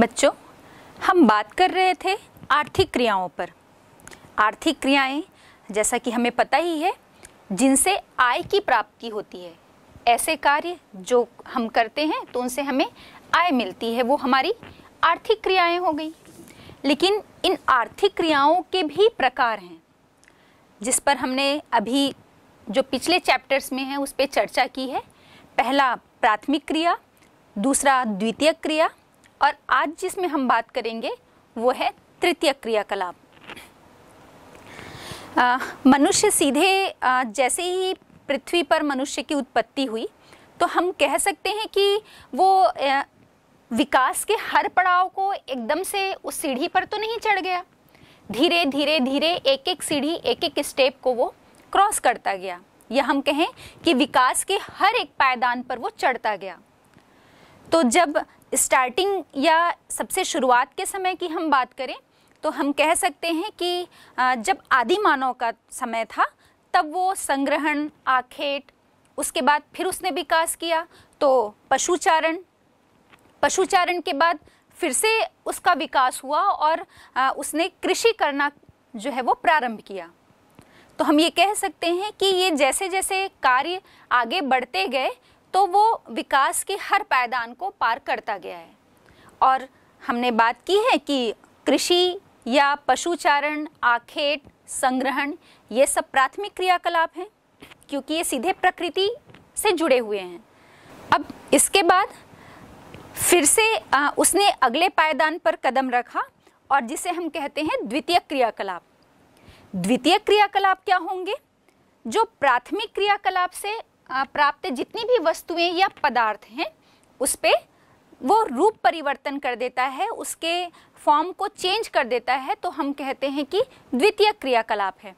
बच्चों हम बात कर रहे थे आर्थिक क्रियाओं पर आर्थिक क्रियाएं जैसा कि हमें पता ही है जिनसे आय की प्राप्ति होती है ऐसे कार्य जो हम करते हैं तो उनसे हमें आय मिलती है वो हमारी आर्थिक क्रियाएं हो गई लेकिन इन आर्थिक क्रियाओं के भी प्रकार हैं जिस पर हमने अभी जो पिछले चैप्टर्स में है उस पर चर्चा की है पहला प्राथमिक क्रिया दूसरा द्वितीय क्रिया और आज जिसमें हम बात करेंगे वो है तृतीय क्रियाकलाप मनुष्य सीधे आ, जैसे ही पृथ्वी पर मनुष्य की उत्पत्ति हुई तो हम कह सकते हैं कि वो आ, विकास के हर पड़ाव को एकदम से उस सीढ़ी पर तो नहीं चढ़ गया धीरे धीरे धीरे एक एक सीढ़ी एक एक स्टेप को वो क्रॉस करता गया या हम कहें कि विकास के हर एक पायदान पर वो चढ़ता गया तो जब स्टार्टिंग या सबसे शुरुआत के समय की हम बात करें तो हम कह सकते हैं कि जब आदि मानव का समय था तब वो संग्रहण आखेट उसके बाद फिर उसने विकास किया तो पशुचारण पशुचारण के बाद फिर से उसका विकास हुआ और उसने कृषि करना जो है वो प्रारंभ किया तो हम ये कह सकते हैं कि ये जैसे जैसे कार्य आगे बढ़ते गए तो वो विकास के हर पायदान को पार करता गया है और हमने बात की है कि कृषि या पशुचारण आखेट संग्रहण ये सब प्राथमिक क्रियाकलाप हैं क्योंकि ये सीधे प्रकृति से जुड़े हुए हैं अब इसके बाद फिर से उसने अगले पायदान पर कदम रखा और जिसे हम कहते हैं द्वितीय क्रियाकलाप द्वितीय क्रियाकलाप क्या होंगे जो प्राथमिक क्रियाकलाप से प्राप्त जितनी भी वस्तुएं या पदार्थ हैं उस पर वो रूप परिवर्तन कर देता है उसके फॉर्म को चेंज कर देता है तो हम कहते हैं कि द्वितीय क्रियाकलाप है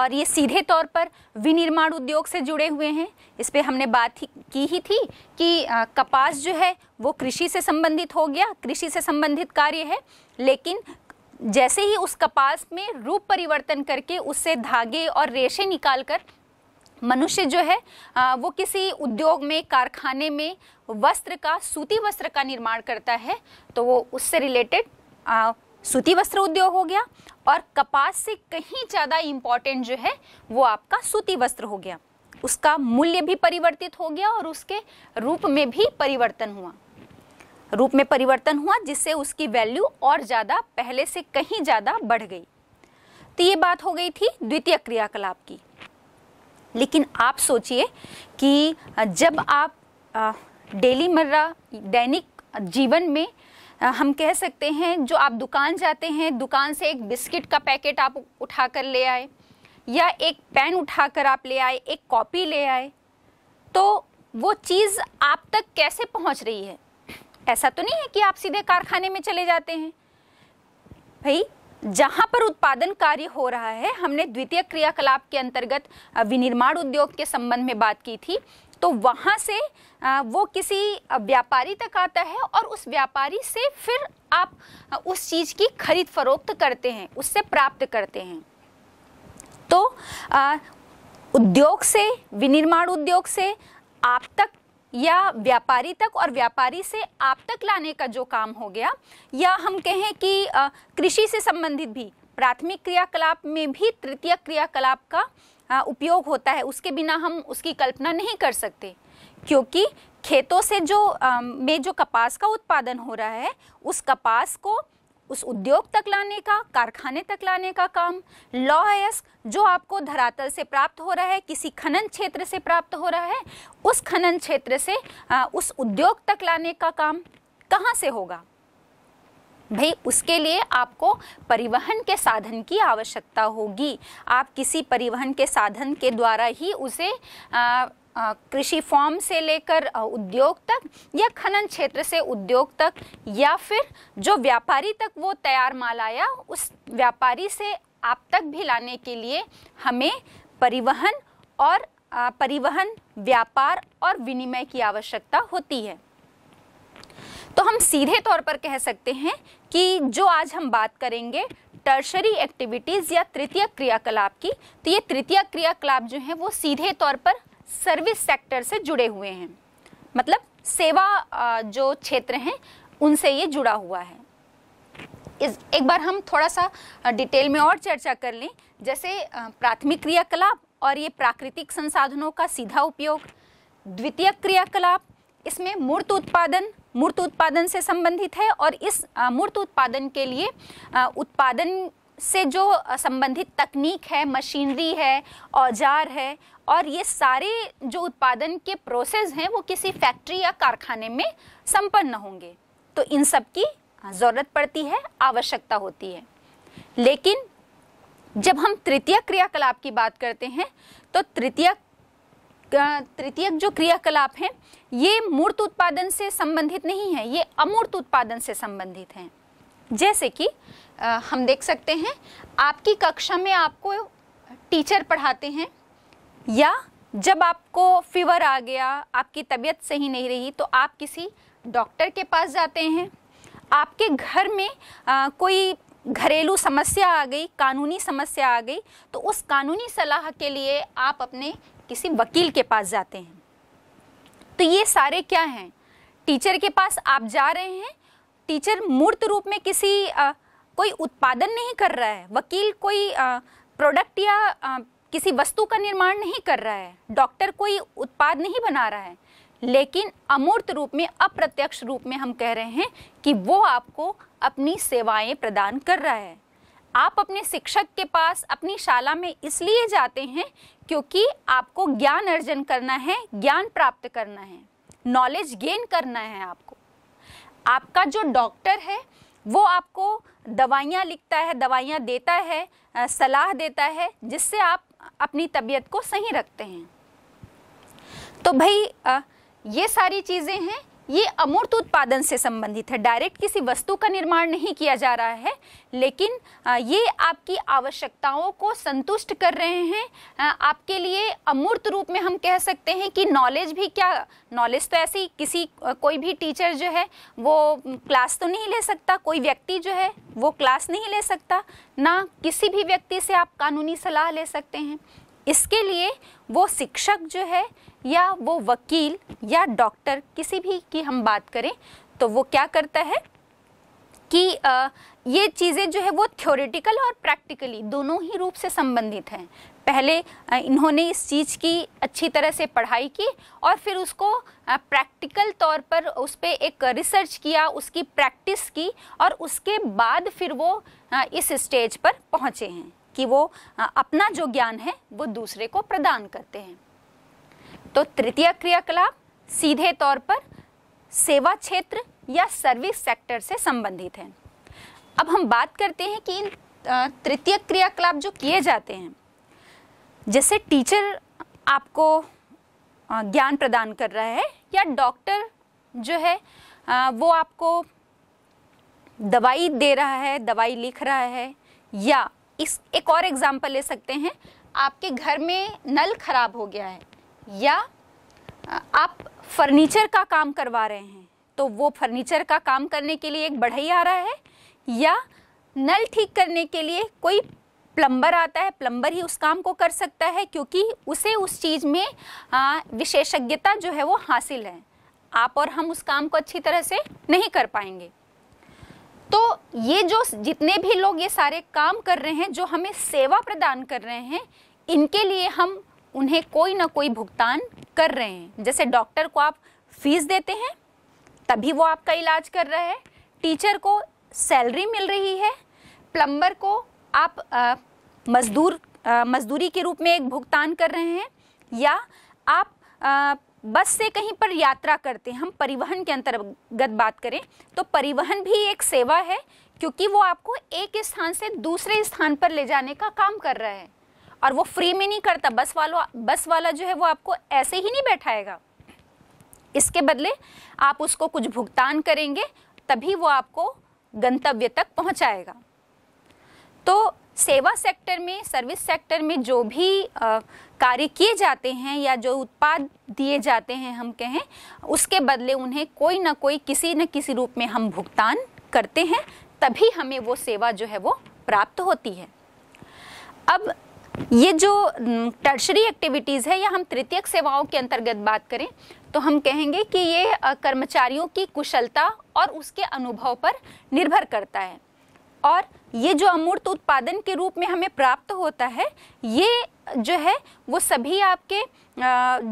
और ये सीधे तौर पर विनिर्माण उद्योग से जुड़े हुए हैं इस पर हमने बात ही, की ही थी कि आ, कपास जो है वो कृषि से संबंधित हो गया कृषि से संबंधित कार्य है लेकिन जैसे ही उस कपास में रूप परिवर्तन करके उससे धागे और रेशे निकालकर मनुष्य जो है वो किसी उद्योग में कारखाने में वस्त्र का सूती वस्त्र का निर्माण करता है तो वो उससे रिलेटेड सूती वस्त्र उद्योग हो गया और कपास से कहीं ज़्यादा इम्पॉर्टेंट जो है वो आपका सूती वस्त्र हो गया उसका मूल्य भी परिवर्तित हो गया और उसके रूप में भी परिवर्तन हुआ रूप में परिवर्तन हुआ जिससे उसकी वैल्यू और ज़्यादा पहले से कहीं ज़्यादा बढ़ गई तो ये बात हो गई थी द्वितीय क्रियाकलाप की लेकिन आप सोचिए कि जब आप डेली मर्रा दैनिक जीवन में हम कह सकते हैं जो आप दुकान जाते हैं दुकान से एक बिस्किट का पैकेट आप उठा कर ले आए या एक पेन उठा कर आप ले आए एक कॉपी ले आए तो वो चीज़ आप तक कैसे पहुंच रही है ऐसा तो नहीं है कि आप सीधे कारखाने में चले जाते हैं भाई जहां पर उत्पादन कार्य हो रहा है हमने द्वितीय क्रियाकलाप के अंतर्गत विनिर्माण उद्योग के संबंध में बात की थी तो वहां से वो किसी व्यापारी तक आता है और उस व्यापारी से फिर आप उस चीज़ की खरीद फरोख्त करते हैं उससे प्राप्त करते हैं तो उद्योग से विनिर्माण उद्योग से आप तक या व्यापारी तक और व्यापारी से आप तक लाने का जो काम हो गया या हम कहें कि कृषि से संबंधित भी प्राथमिक क्रियाकलाप में भी तृतीय क्रियाकलाप का उपयोग होता है उसके बिना हम उसकी कल्पना नहीं कर सकते क्योंकि खेतों से जो में जो कपास का उत्पादन हो रहा है उस कपास को उस उद्योग तक लाने का कारखाने तक लाने का काम लॉ अयस्क जो आपको धरातल से प्राप्त हो रहा है किसी खनन क्षेत्र से प्राप्त हो रहा है उस खनन क्षेत्र से आ, उस उद्योग तक लाने का काम कहाँ से होगा भाई उसके लिए आपको परिवहन के साधन की आवश्यकता होगी आप किसी परिवहन के साधन के द्वारा ही उसे आ, कृषि फॉर्म से लेकर उद्योग तक या खनन क्षेत्र से उद्योग तक या फिर जो व्यापारी तक वो तैयार माल आया उस व्यापारी से आप तक भी लाने के लिए हमें परिवहन और परिवहन व्यापार और विनिमय की आवश्यकता होती है तो हम सीधे तौर पर कह सकते हैं कि जो आज हम बात करेंगे टर्शरी एक्टिविटीज़ या तृतीय क्रियाकलाप की तो ये तृतीय क्रियाकलाप जो है वो सीधे तौर पर सर्विस सेक्टर से जुड़े हुए हैं मतलब सेवा जो क्षेत्र हैं उनसे ये जुड़ा हुआ है इस एक बार हम थोड़ा सा डिटेल में और चर्चा कर लें जैसे प्राथमिक क्रियाकलाप और ये प्राकृतिक संसाधनों का सीधा उपयोग द्वितीय क्रियाकलाप इसमें मूर्त उत्पादन मूर्त उत्पादन से संबंधित है और इस मूर्त उत्पादन के लिए उत्पादन से जो संबंधित तकनीक है मशीनरी है औजार है और ये सारे जो उत्पादन के प्रोसेस हैं वो किसी फैक्ट्री या कारखाने में संपन्न होंगे तो इन सब की ज़रूरत पड़ती है आवश्यकता होती है लेकिन जब हम तृतीय क्रियाकलाप की बात करते हैं तो तृतीय तृतीय जो क्रियाकलाप हैं ये मूर्त उत्पादन से संबंधित नहीं है ये अमूर्त उत्पादन से संबंधित हैं जैसे कि आ, हम देख सकते हैं आपकी कक्षा में आपको टीचर पढ़ाते हैं या जब आपको फीवर आ गया आपकी तबीयत सही नहीं रही तो आप किसी डॉक्टर के पास जाते हैं आपके घर में आ, कोई घरेलू समस्या आ गई कानूनी समस्या आ गई तो उस कानूनी सलाह के लिए आप अपने किसी वकील के पास जाते हैं तो ये सारे क्या हैं टीचर के पास आप जा रहे हैं टीचर मूर्त रूप में किसी आ, कोई उत्पादन नहीं कर रहा है वकील कोई प्रोडक्ट या आ, किसी वस्तु का निर्माण नहीं कर रहा है डॉक्टर कोई उत्पाद नहीं बना रहा है लेकिन अमूर्त रूप में अप्रत्यक्ष रूप में हम कह रहे हैं कि वो आपको अपनी सेवाएं प्रदान कर रहा है आप अपने शिक्षक के पास अपनी शाला में इसलिए जाते हैं क्योंकि आपको ज्ञान अर्जन करना है ज्ञान प्राप्त करना है नॉलेज गेन करना है आपको आपका जो डॉक्टर है वो आपको दवाइयाँ लिखता है दवाइयाँ देता है सलाह देता है जिससे आप अपनी तबीयत को सही रखते हैं तो भाई ये सारी चीज़ें हैं ये अमूर्त उत्पादन से संबंधित है डायरेक्ट किसी वस्तु का निर्माण नहीं किया जा रहा है लेकिन ये आपकी आवश्यकताओं को संतुष्ट कर रहे हैं आपके लिए अमूर्त रूप में हम कह सकते हैं कि नॉलेज भी क्या नॉलेज तो ऐसी किसी कोई भी टीचर जो है वो क्लास तो नहीं ले सकता कोई व्यक्ति जो है वो क्लास नहीं ले सकता ना किसी भी व्यक्ति से आप कानूनी सलाह ले सकते हैं इसके लिए वो शिक्षक जो है या वो वकील या डॉक्टर किसी भी की हम बात करें तो वो क्या करता है कि ये चीज़ें जो है वो थ्योरेटिकल और प्रैक्टिकली दोनों ही रूप से संबंधित हैं पहले इन्होंने इस चीज़ की अच्छी तरह से पढ़ाई की और फिर उसको प्रैक्टिकल तौर पर उस पर एक रिसर्च किया उसकी प्रैक्टिस की और उसके बाद फिर वो इस स्टेज पर पहुँचे हैं कि वो अपना जो ज्ञान है वो दूसरे को प्रदान करते हैं तो तृतीय क्रियाकलाप सीधे तौर पर सेवा क्षेत्र या सर्विस सेक्टर से संबंधित है अब हम बात करते हैं कि इन तृतीय क्रियाकलाप जो किए जाते हैं जैसे टीचर आपको ज्ञान प्रदान कर रहा है या डॉक्टर जो है वो आपको दवाई दे रहा है दवाई लिख रहा है या इस एक और एग्ज़ाम्पल ले सकते हैं आपके घर में नल खराब हो गया है या आप फर्नीचर का काम करवा रहे हैं तो वो फर्नीचर का काम करने के लिए एक बढ़ई आ रहा है या नल ठीक करने के लिए कोई प्लम्बर आता है प्लम्बर ही उस काम को कर सकता है क्योंकि उसे उस चीज़ में विशेषज्ञता जो है वो हासिल है आप और हम उस काम को अच्छी तरह से नहीं कर पाएंगे तो ये जो जितने भी लोग ये सारे काम कर रहे हैं जो हमें सेवा प्रदान कर रहे हैं इनके लिए हम उन्हें कोई ना कोई भुगतान कर रहे हैं जैसे डॉक्टर को आप फीस देते हैं तभी वो आपका इलाज कर रहा है टीचर को सैलरी मिल रही है प्लम्बर को आप मजदूर मजदूरी के रूप में एक भुगतान कर रहे हैं या आप आ, बस से कहीं पर यात्रा करते हैं हम परिवहन के अंतर्गत बात करें तो परिवहन भी एक सेवा है क्योंकि वो आपको एक स्थान से दूसरे स्थान पर ले जाने का काम कर रहा है और वो फ्री में नहीं करता बस वालों बस वाला जो है वो आपको ऐसे ही नहीं बैठाएगा इसके बदले आप उसको कुछ भुगतान करेंगे तभी वो आपको गंतव्य तक पहुंचाएगा तो सेवा सेक्टर में सर्विस सेक्टर में जो भी कार्य किए जाते हैं या जो उत्पाद दिए जाते हैं हम कहें उसके बदले उन्हें कोई ना कोई किसी न किसी रूप में हम भुगतान करते हैं तभी हमें वो सेवा जो है वो प्राप्त होती है अब ये जो टर्शरी एक्टिविटीज़ है या हम तृतीयक सेवाओं के अंतर्गत बात करें तो हम कहेंगे कि ये कर्मचारियों की कुशलता और उसके अनुभव पर निर्भर करता है और ये जो अमूर्त उत्पादन के रूप में हमें प्राप्त होता है ये जो है वो सभी आपके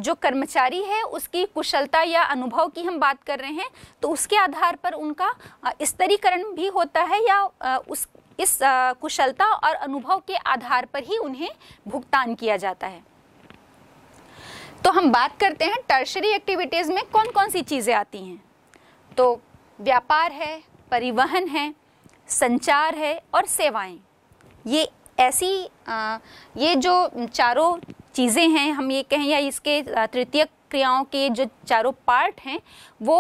जो कर्मचारी है उसकी कुशलता या अनुभव की हम बात कर रहे हैं तो उसके आधार पर उनका स्तरीकरण भी होता है या उस इस कुशलता और अनुभव के आधार पर ही उन्हें भुगतान किया जाता है तो हम बात करते हैं टर्शरी एक्टिविटीज़ में कौन कौन सी चीज़ें आती हैं तो व्यापार है परिवहन है संचार है और सेवाएं ये ऐसी आ, ये जो चारों चीज़ें हैं हम ये कहें या इसके तृतीय क्रियाओं के जो चारों पार्ट हैं वो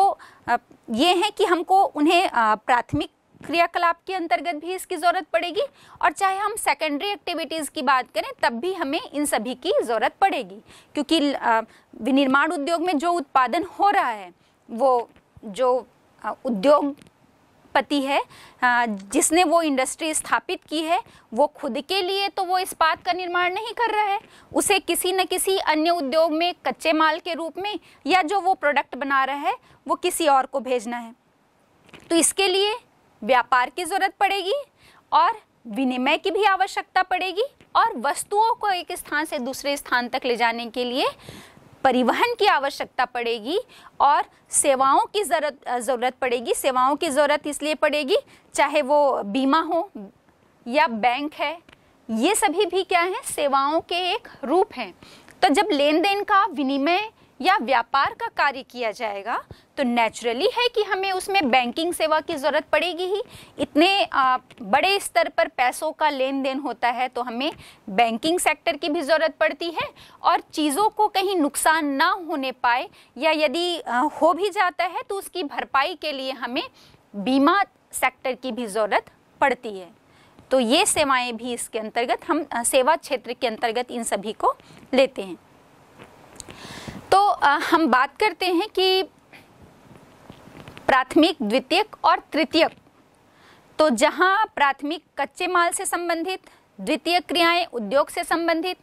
ये हैं कि हमको उन्हें प्राथमिक क्रियाकलाप के अंतर्गत भी इसकी ज़रूरत पड़ेगी और चाहे हम सेकेंडरी एक्टिविटीज़ की बात करें तब भी हमें इन सभी की ज़रूरत पड़ेगी क्योंकि विनिर्माण उद्योग में जो उत्पादन हो रहा है वो जो उद्योग पति है जिसने वो इंडस्ट्री स्थापित की है वो खुद के लिए तो वो इस्पात का निर्माण नहीं कर रहा है उसे किसी न किसी अन्य उद्योग में कच्चे माल के रूप में या जो वो प्रोडक्ट बना रहा है वो किसी और को भेजना है तो इसके लिए व्यापार की ज़रूरत पड़ेगी और विनिमय की भी आवश्यकता पड़ेगी और वस्तुओं को एक स्थान से दूसरे स्थान तक ले जाने के लिए परिवहन की आवश्यकता पड़ेगी और सेवाओं की ज़रूरत ज़रूरत पड़ेगी सेवाओं की ज़रूरत इसलिए पड़ेगी चाहे वो बीमा हो या बैंक है ये सभी भी क्या हैं सेवाओं के एक रूप हैं तो जब लेन देन का विनिमय या व्यापार का कार्य किया जाएगा तो नेचुरली है कि हमें उसमें बैंकिंग सेवा की ज़रूरत पड़ेगी ही इतने आ, बड़े स्तर पर पैसों का लेन देन होता है तो हमें बैंकिंग सेक्टर की भी ज़रूरत पड़ती है और चीज़ों को कहीं नुकसान ना होने पाए या यदि आ, हो भी जाता है तो उसकी भरपाई के लिए हमें बीमा सेक्टर की भी ज़रूरत पड़ती है तो ये सेवाएं भी इसके अंतर्गत हम सेवा क्षेत्र के अंतर्गत इन सभी को लेते हैं तो आ, हम बात करते हैं कि प्राथमिक द्वितीयक और तृतीयक तो जहां प्राथमिक कच्चे माल से संबंधित द्वितीय क्रियाएं उद्योग से संबंधित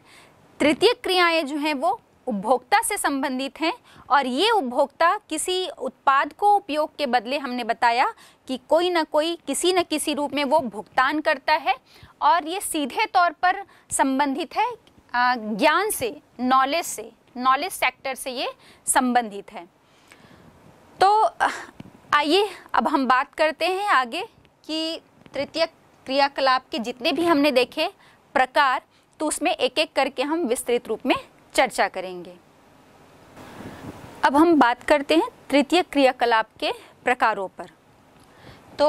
तृतीय क्रियाएं जो हैं वो उपभोक्ता से संबंधित हैं और ये उपभोक्ता किसी उत्पाद को उपयोग के बदले हमने बताया कि कोई ना कोई किसी न किसी रूप में वो भुगतान करता है और ये सीधे तौर पर संबंधित है ज्ञान से नॉलेज से नॉलेज सेक्टर से ये संबंधित है तो आइए अब हम बात करते हैं आगे कि तृतीय क्रियाकलाप के जितने भी हमने देखे प्रकार तो उसमें एक एक करके हम विस्तृत रूप में चर्चा करेंगे अब हम बात करते हैं तृतीय क्रियाकलाप के प्रकारों पर तो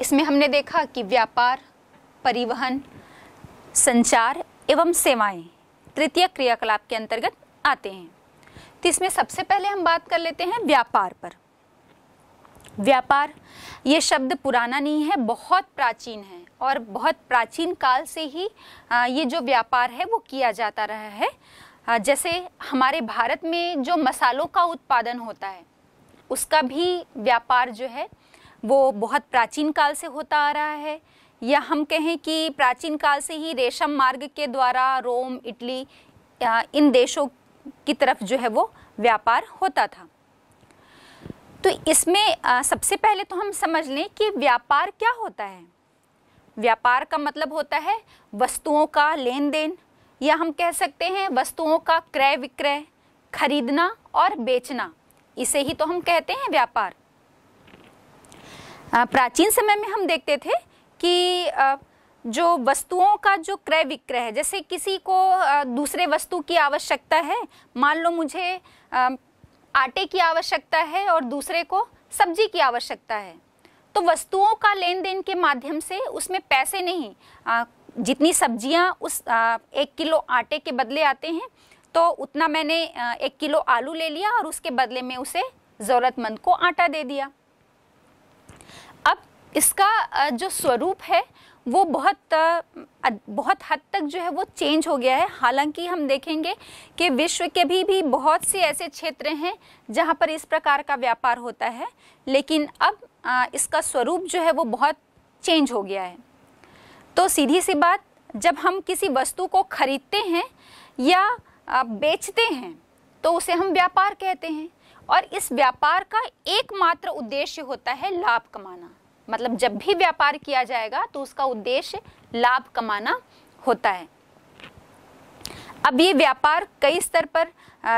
इसमें हमने देखा कि व्यापार परिवहन संचार एवं सेवाएं तृतीय क्रियाकलाप के अंतर्गत आते हैं तो इसमें सबसे पहले हम बात कर लेते हैं व्यापार पर व्यापार ये शब्द पुराना नहीं है बहुत प्राचीन है और बहुत प्राचीन काल से ही ये जो व्यापार है वो किया जाता रहा है जैसे हमारे भारत में जो मसालों का उत्पादन होता है उसका भी व्यापार जो है वो बहुत प्राचीन काल से होता आ रहा है या हम कहें कि प्राचीन काल से ही रेशम मार्ग के द्वारा रोम इटली इन देशों की तरफ जो है वो व्यापार होता था तो इसमें सबसे पहले तो हम समझ लें कि व्यापार क्या होता है व्यापार का मतलब होता है वस्तुओं का लेन देन या हम कह सकते हैं वस्तुओं का क्रय विक्रय खरीदना और बेचना इसे ही तो हम कहते हैं व्यापार प्राचीन समय में हम देखते थे कि जो वस्तुओं का जो क्रय विक्रय है जैसे किसी को दूसरे वस्तु की आवश्यकता है मान लो मुझे आटे की आवश्यकता है और दूसरे को सब्जी की आवश्यकता है तो वस्तुओं का लेन देन के माध्यम से उसमें पैसे नहीं जितनी सब्जियां उस एक किलो आटे के बदले आते हैं तो उतना मैंने एक किलो आलू ले लिया और उसके बदले में उसे ज़रूरतमंद को आटा दे दिया अब इसका जो स्वरूप है वो बहुत बहुत हद तक जो है वो चेंज हो गया है हालांकि हम देखेंगे कि विश्व के भी भी बहुत से ऐसे क्षेत्र हैं जहाँ पर इस प्रकार का व्यापार होता है लेकिन अब आ, इसका स्वरूप जो है वो बहुत चेंज हो गया है तो सीधी सी बात जब हम किसी वस्तु को खरीदते हैं या आ, बेचते हैं तो उसे हम व्यापार कहते हैं और इस व्यापार का एकमात्र उद्देश्य होता है लाभ कमाना मतलब जब भी व्यापार किया जाएगा तो उसका उद्देश्य लाभ कमाना होता है अब ये व्यापार कई स्तर पर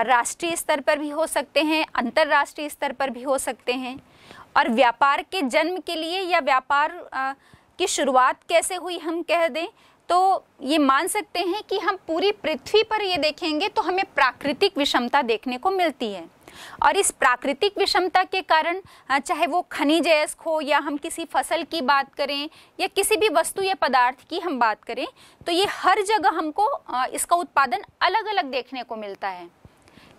राष्ट्रीय स्तर पर भी हो सकते हैं अंतर्राष्ट्रीय स्तर पर भी हो सकते हैं और व्यापार के जन्म के लिए या व्यापार की शुरुआत कैसे हुई हम कह दें तो ये मान सकते हैं कि हम पूरी पृथ्वी पर ये देखेंगे तो हमें प्राकृतिक विषमता देखने को मिलती है और इस प्राकृतिक विषमता के कारण चाहे वो खनिज एस्क हो या हम किसी फसल की बात करें या किसी भी वस्तु या पदार्थ की हम बात करें तो ये हर जगह हमको इसका उत्पादन अलग अलग देखने को मिलता है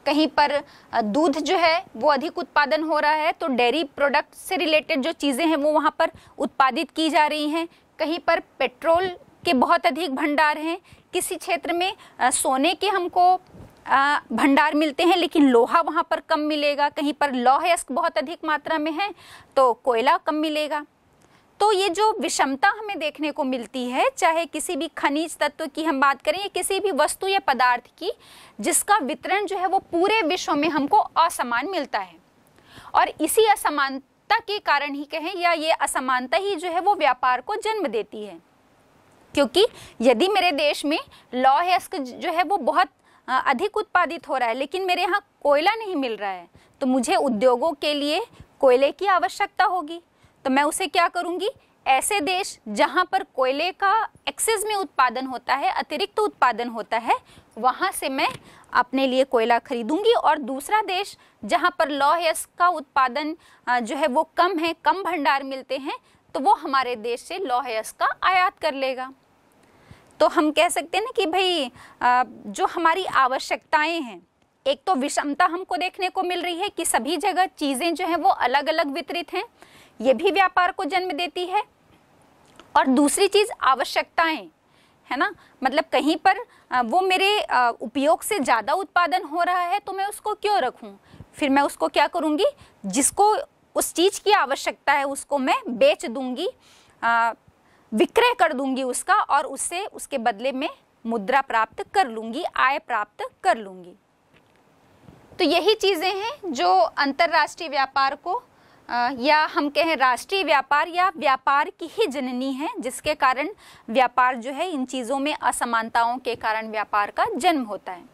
कहीं पर दूध जो है वो अधिक उत्पादन हो रहा है तो डेयरी प्रोडक्ट से रिलेटेड जो चीज़ें हैं वो वहाँ पर उत्पादित की जा रही हैं कहीं पर पेट्रोल के बहुत अधिक भंडार हैं किसी क्षेत्र में सोने के हमको भंडार मिलते हैं लेकिन लोहा वहाँ पर कम मिलेगा कहीं पर लौह यस्क बहुत अधिक मात्रा में है तो कोयला कम मिलेगा तो ये जो विषमता हमें देखने को मिलती है चाहे किसी भी खनिज तत्व की हम बात करें या किसी भी वस्तु या पदार्थ की जिसका वितरण जो है वो पूरे विश्व में हमको असमान मिलता है और इसी असमानता के कारण ही कहें या ये असमानता ही जो है वो व्यापार को जन्म देती है क्योंकि यदि मेरे देश में लौह यस्क जो है वो बहुत अधिक उत्पादित हो रहा है लेकिन मेरे यहाँ कोयला नहीं मिल रहा है तो मुझे उद्योगों के लिए कोयले की आवश्यकता होगी तो मैं उसे क्या करूँगी ऐसे देश जहाँ पर कोयले का एक्सेस में उत्पादन होता है अतिरिक्त उत्पादन होता है वहाँ से मैं अपने लिए कोयला खरीदूंगी और दूसरा देश जहाँ पर लौह यस का उत्पादन जो है वो कम है कम भंडार मिलते हैं तो वो हमारे देश से लौह यस का आयात कर लेगा तो हम कह सकते हैं ना कि भाई जो हमारी आवश्यकताएं हैं एक तो विषमता हमको देखने को मिल रही है कि सभी जगह चीज़ें जो है वो अलग अलग वितरित हैं ये भी व्यापार को जन्म देती है और दूसरी चीज़ आवश्यकताएं है ना मतलब कहीं पर वो मेरे उपयोग से ज़्यादा उत्पादन हो रहा है तो मैं उसको क्यों रखूं फिर मैं उसको क्या करूंगी जिसको उस चीज़ की आवश्यकता है उसको मैं बेच दूंगी विक्रय कर दूंगी उसका और उससे उसके बदले में मुद्रा प्राप्त कर लूंगी आय प्राप्त कर लूंगी तो यही चीज़ें हैं जो अंतर्राष्ट्रीय व्यापार को या हम कहें राष्ट्रीय व्यापार या व्यापार की ही जननी है जिसके कारण व्यापार जो है इन चीज़ों में असमानताओं के कारण व्यापार का जन्म होता है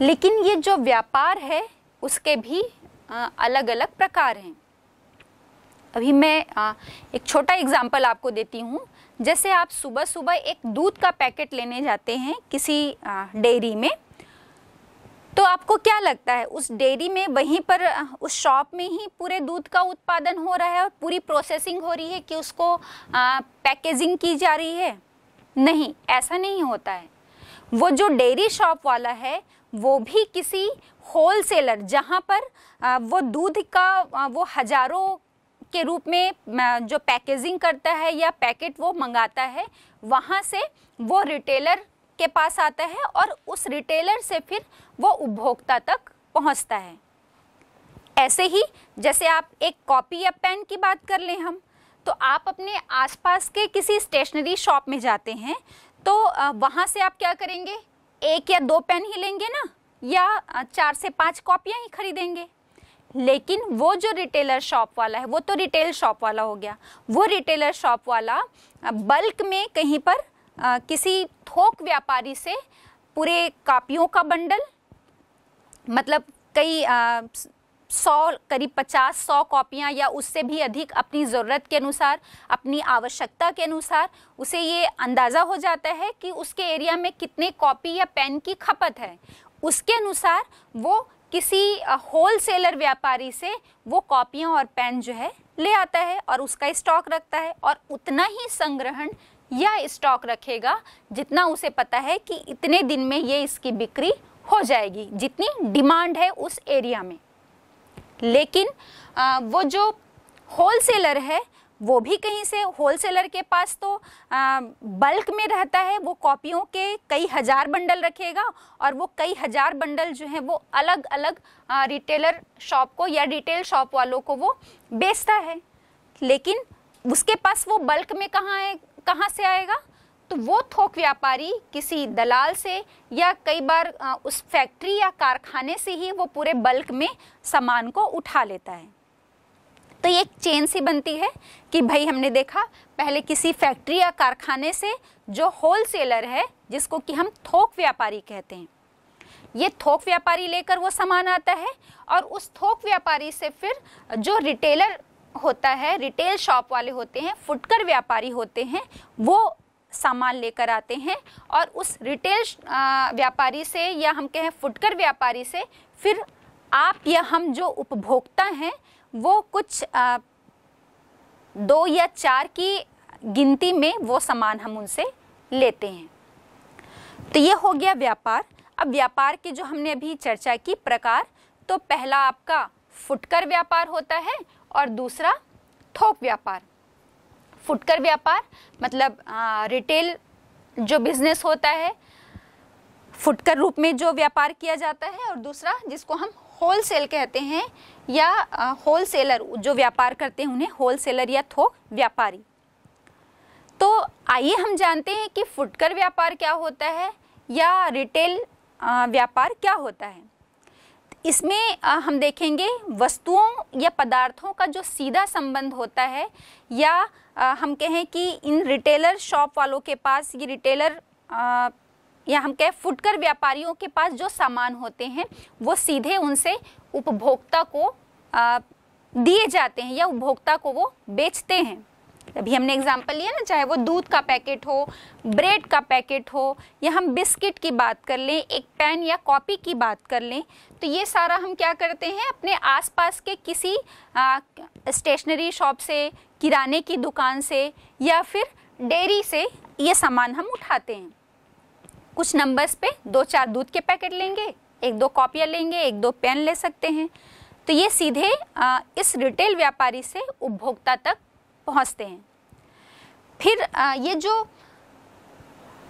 लेकिन ये जो व्यापार है उसके भी अलग अलग प्रकार हैं अभी मैं आ, एक छोटा एग्जाम्पल आपको देती हूँ जैसे आप सुबह सुबह एक दूध का पैकेट लेने जाते हैं किसी डेयरी में तो आपको क्या लगता है उस डेयरी में वहीं पर उस शॉप में ही पूरे दूध का उत्पादन हो रहा है और पूरी प्रोसेसिंग हो रही है कि उसको आ, पैकेजिंग की जा रही है नहीं ऐसा नहीं होता है वो जो डेयरी शॉप वाला है वो भी किसी होल सेलर जहाँ पर वो दूध का वो हजारों के रूप में जो पैकेजिंग करता है या पैकेट वो मंगाता है वहाँ से वो रिटेलर के पास आता है और उस रिटेलर से फिर वो उपभोक्ता तक पहुँचता है ऐसे ही जैसे आप एक कॉपी या पेन की बात कर लें हम तो आप अपने आसपास के किसी स्टेशनरी शॉप में जाते हैं तो वहाँ से आप क्या करेंगे एक या दो पेन ही लेंगे ना या चार से पांच कॉपियाँ ही खरीदेंगे लेकिन वो जो रिटेलर शॉप वाला है वो तो रिटेल शॉप वाला हो गया वो रिटेलर शॉप वाला बल्क में कहीं पर आ, किसी थोक व्यापारी से पूरे कापियों का बंडल मतलब कई सौ करीब पचास सौ कॉपियाँ या उससे भी अधिक अपनी ज़रूरत के अनुसार अपनी आवश्यकता के अनुसार उसे ये अंदाज़ा हो जाता है कि उसके एरिया में कितने कॉपी या पेन की खपत है उसके अनुसार वो किसी होलसेलर व्यापारी से वो कॉपियाँ और पेन जो है ले आता है और उसका स्टॉक रखता है और उतना ही संग्रहण या स्टॉक रखेगा जितना उसे पता है कि इतने दिन में ये इसकी बिक्री हो जाएगी जितनी डिमांड है उस एरिया में लेकिन वो जो होल सेलर है वो भी कहीं से होलसेलर के पास तो आ, बल्क में रहता है वो कॉपियों के कई हज़ार बंडल रखेगा और वो कई हज़ार बंडल जो है वो अलग अलग आ, रिटेलर शॉप को या रिटेल शॉप वालों को वो बेचता है लेकिन उसके पास वो बल्क में कहाँ है कहाँ से आएगा तो वो थोक व्यापारी किसी दलाल से या कई बार उस फैक्ट्री या कारखाने से ही वो पूरे बल्क में सामान को उठा लेता है तो ये एक चेन सी बनती है कि भाई हमने देखा पहले किसी फैक्ट्री या कारखाने से जो होल सेलर है जिसको कि हम थोक व्यापारी कहते हैं ये थोक व्यापारी लेकर वो सामान आता है और उस थोक व्यापारी से फिर जो रिटेलर होता है रिटेल शॉप वाले होते हैं फुटकर व्यापारी होते हैं वो सामान लेकर आते हैं और उस रिटेल व्यापारी से या हम कहें फुटकर व्यापारी से फिर आप या हम जो उपभोक्ता हैं वो कुछ आ, दो या चार की गिनती में वो सामान हम उनसे लेते हैं तो ये हो गया व्यापार अब व्यापार की जो हमने अभी चर्चा की प्रकार तो पहला आपका फुटकर व्यापार होता है और दूसरा थोक व्यापार फुटकर व्यापार मतलब आ, रिटेल जो बिजनेस होता है फुटकर रूप में जो व्यापार किया जाता है और दूसरा जिसको हम होल सेल कहते हैं या होल सेलर जो व्यापार करते हैं उन्हें होल सेलर या थोक व्यापारी तो आइए हम जानते हैं कि फुटकर व्यापार क्या होता है या रिटेल व्यापार क्या होता है इसमें हम देखेंगे वस्तुओं या पदार्थों का जो सीधा संबंध होता है या हम कहें कि इन रिटेलर शॉप वालों के पास ये रिटेलर या हम कहें फुटकर व्यापारियों के पास जो सामान होते हैं वो सीधे उनसे उपभोक्ता को दिए जाते हैं या उपभोक्ता को वो बेचते हैं अभी हमने एग्जाम्पल लिया ना चाहे वो दूध का पैकेट हो ब्रेड का पैकेट हो या हम बिस्किट की बात कर लें एक पेन या कॉपी की बात कर लें तो ये सारा हम क्या करते हैं अपने आसपास के किसी स्टेशनरी शॉप से किराने की दुकान से या फिर डेयरी से ये सामान हम उठाते हैं कुछ नंबर्स पे दो चार दूध के पैकेट लेंगे एक दो कॉपियाँ लेंगे एक दो पेन ले सकते हैं तो ये सीधे इस रिटेल व्यापारी से उपभोक्ता तक पहुँचते हैं फिर ये जो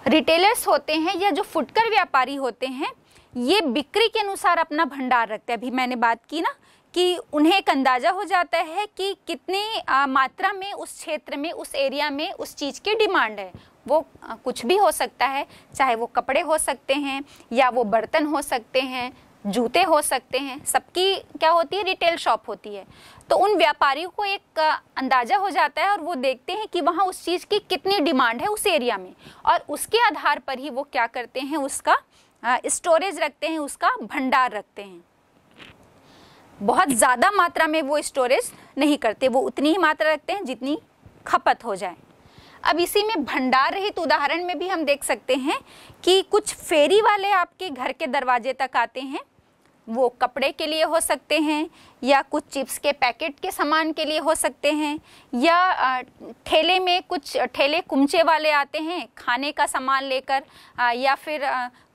रिटेलर्स होते हैं या जो फुटकर व्यापारी होते हैं ये बिक्री के अनुसार अपना भंडार रखते हैं अभी मैंने बात की ना कि उन्हें एक अंदाज़ा हो जाता है कि कितने मात्रा में उस क्षेत्र में उस एरिया में उस चीज़ की डिमांड है वो कुछ भी हो सकता है चाहे वो कपड़े हो सकते हैं या वो बर्तन हो सकते हैं जूते हो सकते हैं सबकी क्या होती है रिटेल शॉप होती है तो उन व्यापारियों को एक अंदाज़ा हो जाता है और वो देखते हैं कि वहाँ उस चीज़ की कितनी डिमांड है उस एरिया में और उसके आधार पर ही वो क्या करते हैं उसका स्टोरेज रखते हैं उसका भंडार रखते हैं बहुत ज़्यादा मात्रा में वो स्टोरेज नहीं करते वो उतनी ही मात्रा रखते हैं जितनी खपत हो जाए अब इसी में भंडार रहित उदाहरण में भी हम देख सकते हैं कि कुछ फेरी वाले आपके घर के दरवाजे तक आते हैं वो कपड़े के लिए हो सकते हैं या कुछ चिप्स के पैकेट के सामान के लिए हो सकते हैं या ठेले में कुछ ठेले कुमचे वाले आते हैं खाने का सामान लेकर या फिर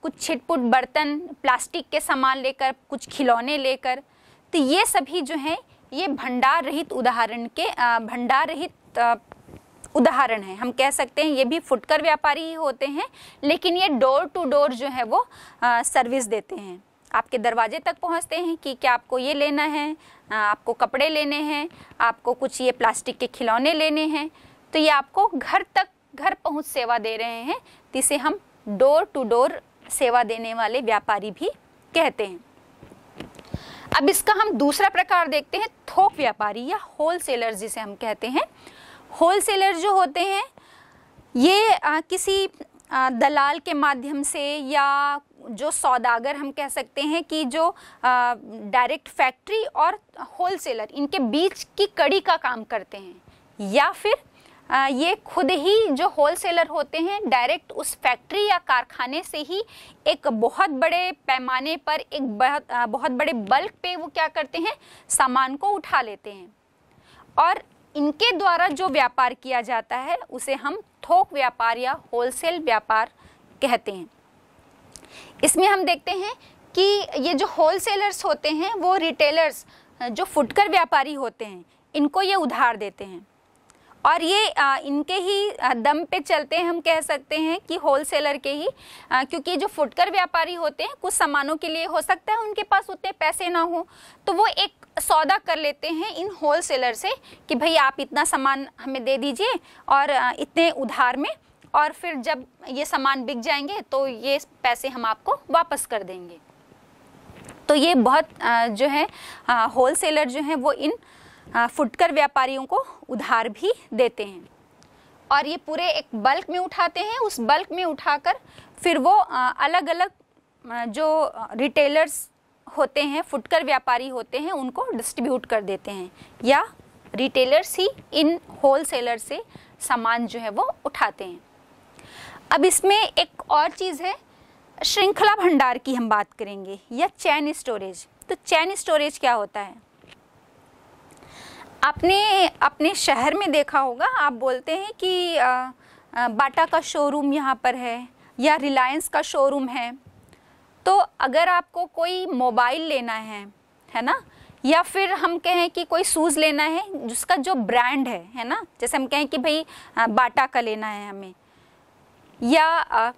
कुछ छिटपुट बर्तन प्लास्टिक के सामान लेकर कुछ खिलौने लेकर तो ये सभी जो हैं ये भंडार रहित उदाहरण के भंडार रहित उदाहरण है हम कह सकते हैं ये भी फुटकर व्यापारी ही होते हैं लेकिन ये डोर टू डोर जो है वो आ, सर्विस देते हैं आपके दरवाजे तक पहुंचते हैं कि क्या आपको ये लेना है आपको कपड़े लेने हैं आपको कुछ ये प्लास्टिक के खिलौने लेने हैं तो ये आपको घर तक घर पहुंच सेवा दे रहे हैं जिसे हम डोर टू डोर सेवा देने वाले व्यापारी भी कहते हैं अब इसका हम दूसरा प्रकार देखते हैं थोक व्यापारी या होलसेलर जिसे हम कहते हैं होलसेलर जो होते हैं ये आ, किसी आ, दलाल के माध्यम से या जो सौदागर हम कह सकते हैं कि जो डायरेक्ट फैक्ट्री और होलसेलर इनके बीच की कड़ी का काम करते हैं या फिर आ, ये खुद ही जो होलसेलर होते हैं डायरेक्ट उस फैक्ट्री या कारखाने से ही एक बहुत बड़े पैमाने पर एक बहुत बहुत बड़े बल्क पे वो क्या करते हैं सामान को उठा लेते हैं और इनके द्वारा जो व्यापार किया जाता है उसे हम थोक व्यापार या होलसेल व्यापार कहते हैं इसमें हम देखते हैं कि ये जो होलसेलर्स होते हैं वो रिटेलर्स जो फुटकर व्यापारी होते हैं इनको ये उधार देते हैं और ये इनके ही दम पे चलते हैं हम कह सकते हैं कि होलसेलर के ही क्योंकि जो फुटकर व्यापारी होते हैं कुछ सामानों के लिए हो सकता है उनके पास उतने पैसे ना हो तो वो एक सौदा कर लेते हैं इन होलसेलर से कि भाई आप इतना सामान हमें दे दीजिए और इतने उधार में और फिर जब ये सामान बिक जाएंगे तो ये पैसे हम आपको वापस कर देंगे तो ये बहुत जो है होलसेलर जो है वो इन फुटकर व्यापारियों को उधार भी देते हैं और ये पूरे एक बल्क में उठाते हैं उस बल्क में उठाकर फिर वो अलग अलग जो रिटेलर्स होते हैं फुटकर व्यापारी होते हैं उनको डिस्ट्रीब्यूट कर देते हैं या रिटेलर्स ही इन होल सेलर से सामान जो है वो उठाते हैं अब इसमें एक और चीज़ है श्रृंखला भंडार की हम बात करेंगे या चैन स्टोरेज तो चैन स्टोरेज क्या होता है आपने अपने शहर में देखा होगा आप बोलते हैं कि आ, आ, बाटा का शोरूम यहाँ पर है या रिलायंस का शोरूम है तो अगर आपको कोई मोबाइल लेना है है ना या फिर हम कहें कि कोई शूज़ लेना है जिसका जो ब्रांड है है ना जैसे हम कहें कि भाई बाटा का लेना है हमें या आ,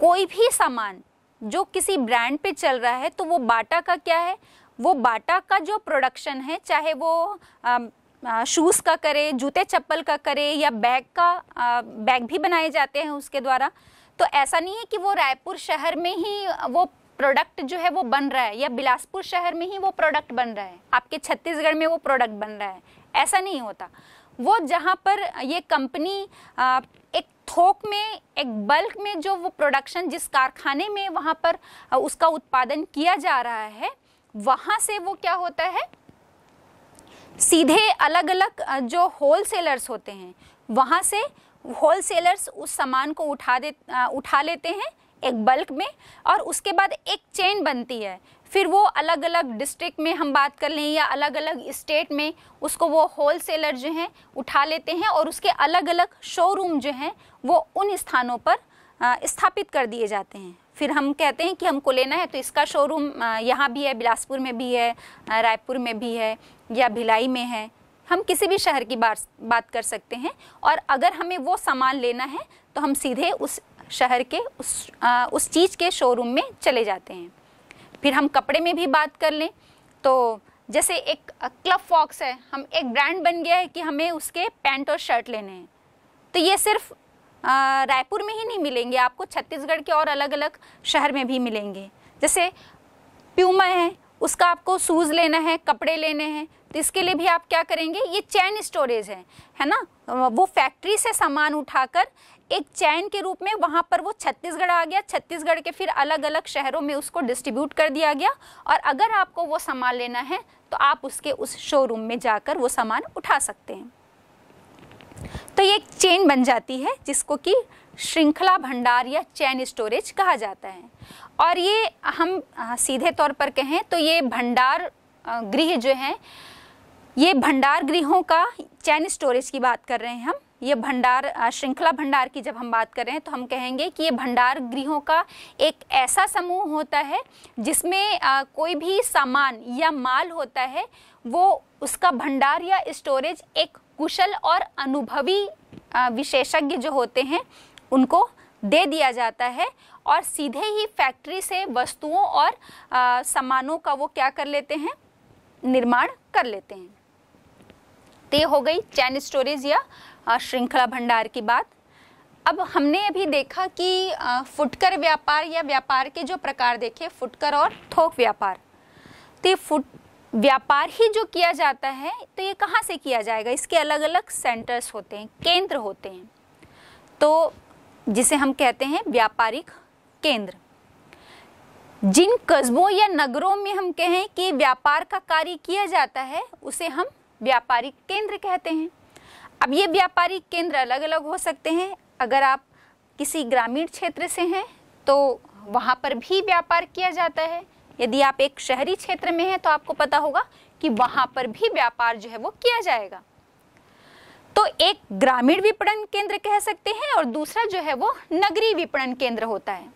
कोई भी सामान जो किसी ब्रांड पे चल रहा है तो वो बाटा का क्या है वो बाटा का जो प्रोडक्शन है चाहे वो शूज़ का करे जूते चप्पल का करे या बैग का बैग भी बनाए जाते हैं उसके द्वारा तो ऐसा नहीं है कि वो रायपुर शहर में ही वो प्रोडक्ट जो है वो बन रहा है या बिलासपुर शहर में ही वो प्रोडक्ट बन रहा है आपके छत्तीसगढ़ में वो प्रोडक्ट बन रहा है ऐसा नहीं होता वो जहाँ पर ये कंपनी एक थोक में एक बल्क में जो वो प्रोडक्शन जिस कारखाने में वहाँ पर उसका उत्पादन किया जा रहा है वहाँ से वो क्या होता है सीधे अलग अलग जो होल सेलर्स होते हैं वहाँ से होल सेलर्स उस सामान को उठा दे उठा लेते हैं एक बल्क में और उसके बाद एक चेन बनती है फिर वो अलग अलग डिस्ट्रिक्ट में हम बात कर लें या अलग अलग स्टेट में उसको वो होल सेलर जो हैं उठा लेते हैं और उसके अलग अलग शोरूम जो हैं वो उन स्थानों पर स्थापित कर दिए जाते हैं फिर हम कहते हैं कि हमको लेना है तो इसका शोरूम यहाँ भी है बिलासपुर में भी है रायपुर में भी है या भिलाई में है हम किसी भी शहर की बात बात कर सकते हैं और अगर हमें वो सामान लेना है तो हम सीधे उस शहर के उस आ, उस चीज़ के शोरूम में चले जाते हैं फिर हम कपड़े में भी बात कर लें तो जैसे एक क्लब फॉक्स है हम एक ब्रांड बन गया है कि हमें उसके पैंट और शर्ट लेने हैं तो ये सिर्फ रायपुर में ही नहीं मिलेंगे आपको छत्तीसगढ़ के और अलग अलग शहर में भी मिलेंगे जैसे प्यूमा है उसका आपको शूज़ लेना है कपड़े लेने हैं तो इसके लिए भी आप क्या करेंगे ये चैन स्टोरेज है है ना वो फैक्ट्री से सामान उठाकर एक चैन के रूप में वहाँ पर वो छत्तीसगढ़ आ गया छत्तीसगढ़ के फिर अलग अलग शहरों में उसको डिस्ट्रीब्यूट कर दिया गया और अगर आपको वो सामान लेना है तो आप उसके उस शोरूम में जाकर वो सामान उठा सकते हैं तो ये एक चेन बन जाती है जिसको कि श्रृंखला भंडार या चैन स्टोरेज कहा जाता है और ये हम सीधे तौर पर कहें तो ये भंडार गृह जो है ये भंडार गृहों का चैन स्टोरेज की बात कर रहे हैं हम ये भंडार श्रृंखला भंडार की जब हम बात कर रहे हैं तो हम कहेंगे कि ये भंडार गृहों का एक ऐसा समूह होता है जिसमें कोई भी सामान या माल होता है वो उसका भंडार या स्टोरेज एक कुशल और अनुभवी विशेषज्ञ जो होते हैं उनको दे दिया जाता है और सीधे ही फैक्ट्री से वस्तुओं और सामानों का वो क्या कर लेते हैं निर्माण कर लेते हैं तो ये हो गई चैन स्टोरेज या श्रृंखला भंडार की बात अब हमने अभी देखा कि फुटकर व्यापार या व्यापार के जो प्रकार देखे फुटकर और थोक व्यापार तो ये फुट व्यापार ही जो किया जाता है तो ये कहाँ से किया जाएगा इसके अलग अलग सेंटर्स होते हैं केंद्र होते हैं तो जिसे हम कहते हैं व्यापारिक केंद्र जिन कस्बों या नगरों में हम कहें कि व्यापार का कार्य किया जाता है उसे हम व्यापारिक केंद्र कहते हैं अब ये व्यापारिक केंद्र अलग अलग हो सकते हैं अगर आप किसी ग्रामीण क्षेत्र से हैं तो वहाँ पर भी व्यापार किया जाता है यदि आप एक शहरी क्षेत्र में हैं तो आपको पता होगा कि वहां पर भी व्यापार जो है वो किया जाएगा तो एक ग्रामीण विपणन केंद्र कह सकते हैं और दूसरा जो है वो नगरी विपणन केंद्र होता है